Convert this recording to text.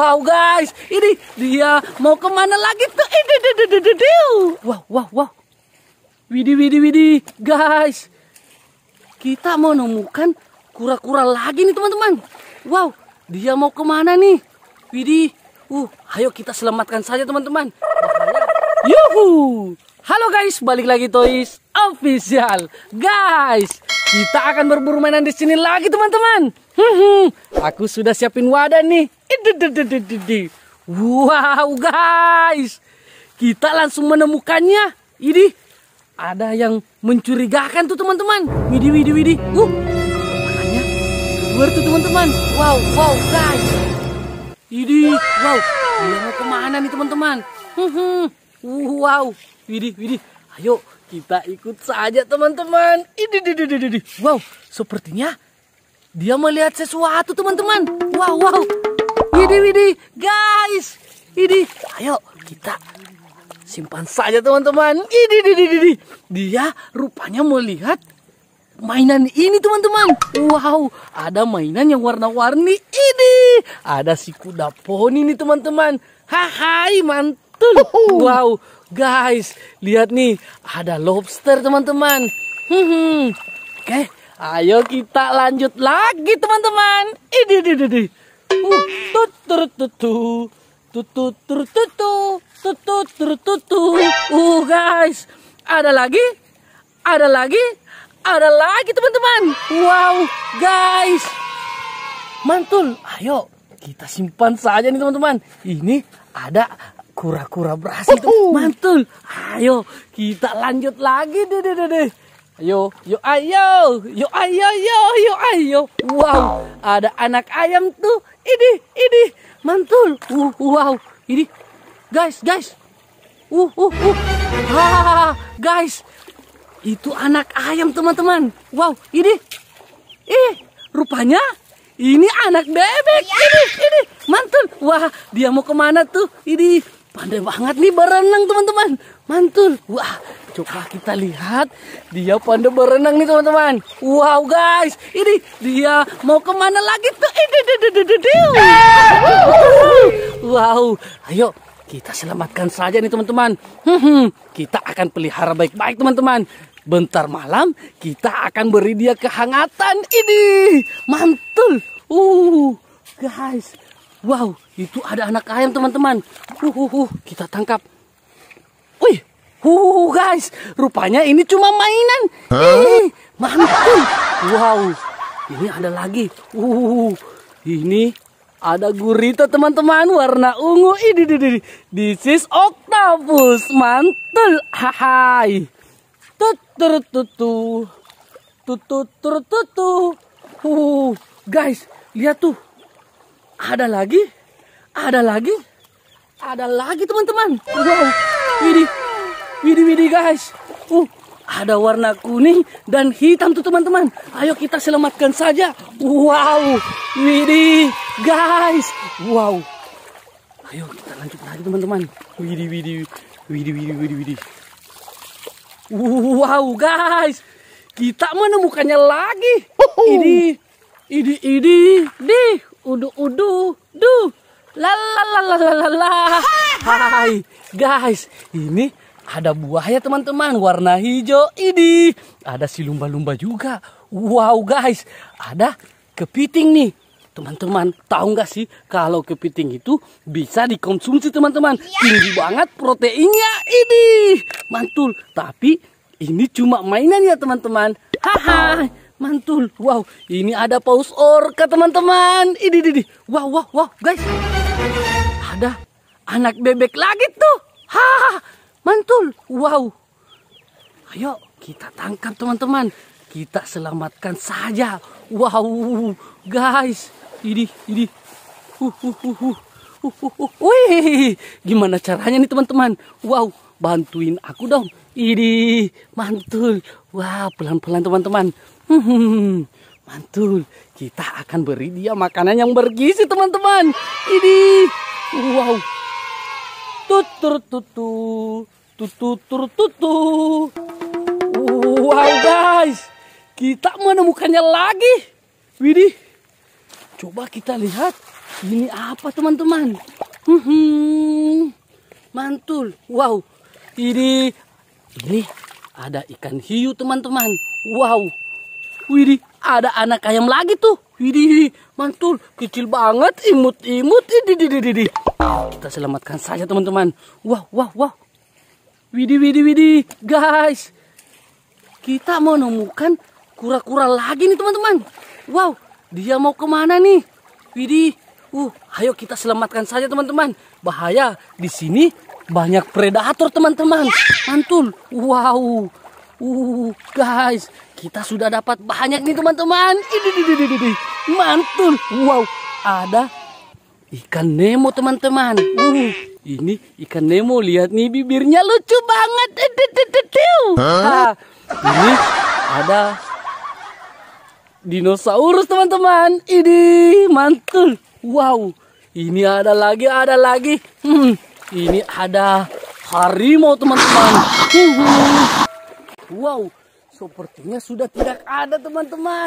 Wow guys, ini dia mau kemana lagi tuh? Eh, wow, wow, wow. Widi, widi, widi. Guys, kita mau nemukan kura-kura lagi nih teman-teman. Wow, dia mau kemana nih? Widi, uh, ayo kita selamatkan saja teman-teman. Yuhu. Halo guys, balik lagi Toys Official. Guys, kita akan berburu mainan di sini lagi teman-teman. Hmm, hmm. aku sudah siapin wadah nih. Wow guys, kita langsung menemukannya. Ini ada yang mencurigakan tuh teman-teman. Widi widi widi. Uh, makannya. tuh teman-teman. Wow wow guys. Ini wow. Dia mau kemana nih teman-teman? Hmm, uh, wow. Widi widi. Ayo kita ikut saja teman-teman. Wow, sepertinya dia melihat sesuatu teman-teman. Wow, wow. Ini, ini, guys. Ini, ayo kita simpan saja teman-teman. Ini, ini, ini, dia rupanya melihat mainan ini teman-teman. Wow, ada mainan yang warna-warni ini. Ada si kuda poni ini teman-teman. Hai, mantap betul. Oh, oh. Wow, guys, lihat nih, ada lobster teman-teman. Hmm, hmm. oke, okay. ayo kita lanjut lagi teman-teman. Ini, ini, ini. Uh, uh guys ada lagi ada lagi ada lagi teman-teman wow guys mantul ayo kita simpan saja nih teman-teman ini ada kura-kura berhasil uh, mantul ayo kita lanjut lagi deh deh deh Yo, yo ayo, yo ayo, yo, yo ayo. Wow, ada anak ayam tuh. Ini, ini, mantul. Uh, wow, ini, guys, guys. Uh, uh, uh. Ha, ah, guys, itu anak ayam teman-teman. Wow, ini, Eh, rupanya ini anak bebek. Iya. Ini, ini, mantul. Wah, dia mau kemana tuh? Ini, Pandai banget nih berenang teman-teman. Mantul. Wah, coba kita lihat dia pandai berenang nih teman-teman. Wow guys, ini dia mau kemana lagi tuh? ini Wow, ayo kita selamatkan saja nih teman-teman. Hmm, kita akan pelihara baik-baik teman-teman. Bentar malam kita akan beri dia kehangatan ini. Mantul. Uh, guys, Wow, itu ada anak ayam teman-teman. Uh, uh, uh, kita tangkap. Wih, uh, guys, rupanya ini cuma mainan. Huh? mantul. Wow, ini ada lagi. Uh, ini ada gurita teman-teman warna ungu. Ini, ini, ini. This is octopus. Mantul. Hai. Tut tut tut tut tut tut Uh, guys, lihat tuh ada lagi? Ada lagi? Ada lagi teman-teman. Wow. Widi, Widi, Widi guys. Uh, ada warna kuning dan hitam tuh teman-teman. Ayo kita selamatkan saja. Wow, Widi, guys, wow. Ayo kita lanjut lagi teman-teman. Widi, Widi, Widi, Widi, Widi, widih. Wow, guys, kita menemukannya lagi. Ini, ini, ini, Widi udu udu du la hai guys ini ada buah ya teman-teman warna hijau ini ada si lumba-lumba juga wow guys ada kepiting nih teman-teman tahu nggak sih kalau kepiting itu bisa dikonsumsi teman-teman ya. tinggi banget proteinnya ini mantul tapi ini cuma mainan ya teman-teman haha mantul. Wow, ini ada paus orca teman-teman. Ini, ini, wow, wow, wow, guys. Ada anak bebek lagi tuh. Ha, mantul. Wow. Ayo kita tangkap teman-teman. Kita selamatkan saja. Wow, guys. Ini, ini. Uh, uh, uh, uh. Uh, uh, uh. Wih, gimana caranya nih teman-teman? Wow, bantuin aku dong. Ini mantul. Wah, pelan-pelan teman-teman. Hmm, mantul. Kita akan beri dia makanan yang bergizi teman-teman. Ini. Wow. Tutur tutu. Tutur tutu. Wow guys. Kita menemukannya lagi. widi, Coba kita lihat. Ini apa teman-teman? Hmm, mantul. Wow, ini ini ada ikan hiu teman-teman. Wow. Widi, ada anak ayam lagi tuh. Widi, mantul. Kecil banget, imut-imut. Kita selamatkan saja teman-teman. Wah, wah, wah. Widi, Widi, Widi, Guys, kita mau nemukan kura-kura lagi nih teman-teman. Wow, dia mau kemana nih? Widi? uh, ayo kita selamatkan saja teman-teman. Bahaya, di sini banyak predator teman-teman. Mantul. Wow. Uh, guys, kita sudah dapat banyak nih teman-teman. Mantul. Wow, ada ikan Nemo teman-teman. Uh, ini ikan Nemo lihat nih bibirnya lucu banget. Huh? ini ada dinosaurus teman-teman. Ini mantul. Wow, ini ada lagi, ada lagi. Hmm. Ini ada harimau teman-teman. Wow, sepertinya sudah tidak ada teman-teman.